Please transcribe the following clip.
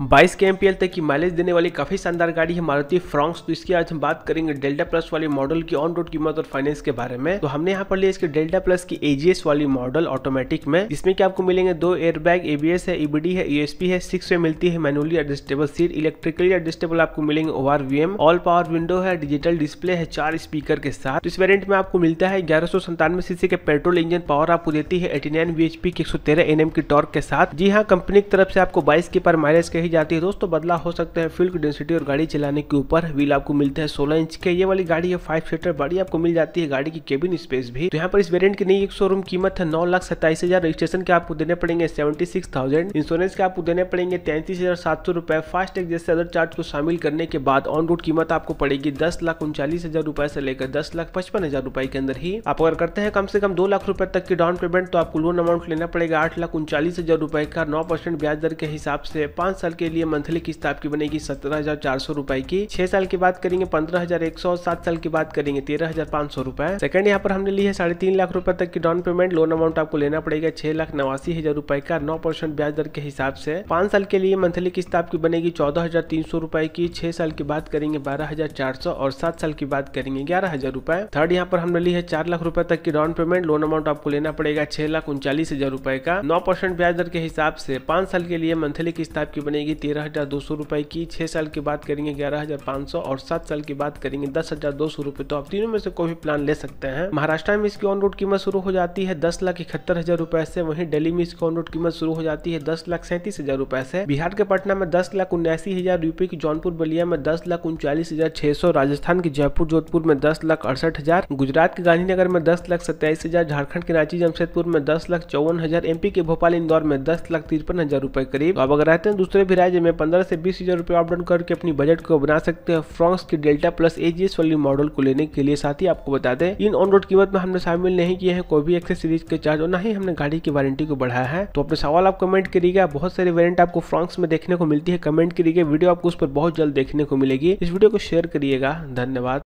बाईस के एम तक की माइलेज देने वाली काफी शानदार गाड़ी है मारुति फ्रॉक्स तो इसकी आज हम बात करेंगे डेल्टा प्लस वाली मॉडल की ऑन रोड कीमत और फाइनेंस के बारे में तो हमने यहाँ पर लिया इसके डेल्टा प्लस की एजीएस वाली मॉडल ऑटोमेटिक में इसमें क्या आपको मिलेंगे दो एयरबैग एबीएस है ईबीडी e है यूएसपी e है सिक्स वे मिलती है manually adjustable seat electrically adjustable आपको मिलेंगे ओआरवीएम ऑल पावर विंडो है डिजिटल डिस्प्ले है चार स्पीकर के साथ तो इस वेरियंट में आपको मिलता है ग्यारह सीसी के पेट्रोल इंजन पावर आपको देती है एटी नाइन की एक की टॉर्क के साथ जी हाँ कंपनी की तरफ से आपको बाईस की पर माइलेज के कही जाती है दोस्तों बदलाव हो सकता है फील्ड डेंसिटी और गाड़ी चलाने के ऊपर व्हील आपको मिलते हैं सोलह इंच के ये वाली गाड़ी है फाइव सीटर बड़ी आपको मिल जाती है गाड़ी की केबिन स्पेस भी तो यहाँ पर इस वेरियंट की नई एक शोरूम कीमत है नौ लाख सत्ताईस हजार रजिस्ट्रेशन के आपको देने पड़ेंगे सेवेंटी सिक्स थाउजेंड इंश्योरेंस के आपको देने पड़ेंगे तैंतीस हजार सात सौ रुपए फास्टैग जैसे अदर चार्ज को शामिल करने के बाद ऑन रोड कीमत आपको पड़ेगी दस लाख उनचालीस हजार रुपए से लेकर दस लाख पचपन हजार रुपए के अंदर ही आप अगर करते हैं कम से कम दो लाख रुपए तक की डाउन पेमेंट तो आपको लोन अमाउंट लेना पड़ेगा आठ लाख उनचालीस हजार रुपए का नौ परसेंट ब्याज दर के हिसाब से पांच साल साल के लिए मंथली किस्त आपकी बनेगी सत्रह हजार चार सौ रुपए की छह साल की बात करेंगे पंद्रह हजार एक सौ सात साल की बात करेंगे तेरह हजार पांच सौ रुपए सेकंड यहाँ पर हमने ली है साढ़े तीन लाख रुपए तक की डाउन पेमेंट लोन अमाउंट आपको लेना पड़ेगा छह लाख नवासी हजार रुपए का नौ परसेंट ब्याज दर के हिसाब से पांच साल के लिए मंथली किस्त आपकी बनेगी चौदह हजार तीन सौ रुपए की छह साल की बात करेंगे बारह हजार चार सौ और सात साल की बात करेंगे ग्यारह हजार रुपए थर्ड यहाँ पर हमने ली है चार लाख रुपए तक की डाउन पेमेंट लोन अमाउंट आपको लेना पड़ेगा छह लाख उनचालीस हजार रुपए का नौ परसेंट ब्याज दर के हिसाब से पांच साल के लिए मंथली किस्त आपकी बनेगी बनेगी तेरह हज़ार दो सौ रुपये की छः साल की बात करेंगे ग्यारह हज़ार पाँच सौ और सात साल की बात करेंगे दस हज़ार दो सौ रुपये तो आप तीनों में से कोई भी प्लान ले सकते हैं महाराष्ट्र में इसकी ऑन रोड कीमत शुरू हो जाती है दस लाख इकहत्तर हज़ार रुपये से वहीं दिल्ली में इसकी ऑन रोड कीमत शुरू हो जाती है दस लाख सैंतीस हज़ार रुपये से बिहार के पटना में दस लाख उन्यासी हज़ार रुपये की जौनपुर बलिया में दस लाख उनचालीस हज़ार छः सौ राजस्थान के जयपुर जोधपुर में दस लाख अड़सठ हज़ार गुजरात के गांधीनगर में दस लाख सत्ताईस हज़ार झारखंड के रांची जमशेदपुर में दस लाख चौवन हज़ार एमपी के भोपाल इंदौर में दस लाख तिरपन हज़ार रुपये करीब अब तो अगर रहते हैं दूसरे भी के राज्य में पंद्रह से बीस हज़ार रुपये आप डाउन करके अपनी बजट को बना सकते हैं फ्रॉक्स की डेल्टा प्लस एजीएस वाली मॉडल को लेने के लिए साथ ही आपको बता दें इन ऑन रोड कीमत में हमने शामिल नहीं किए हैं कोई भी एक्सेसरीज के चार्ज और ना ही हमने गाड़ी की वारंटी को बढ़ाया है तो अपने सवाल आप कमेंट करिएगा बहुत सारी वेरियंट आपको फ्रॉक्स में देखने को मिलती है कमेंट करिएगा वीडियो आपको उस पर बहुत जल्द देखने को मिलेगी इस वीडियो को शेयर करिएगा धन्यवाद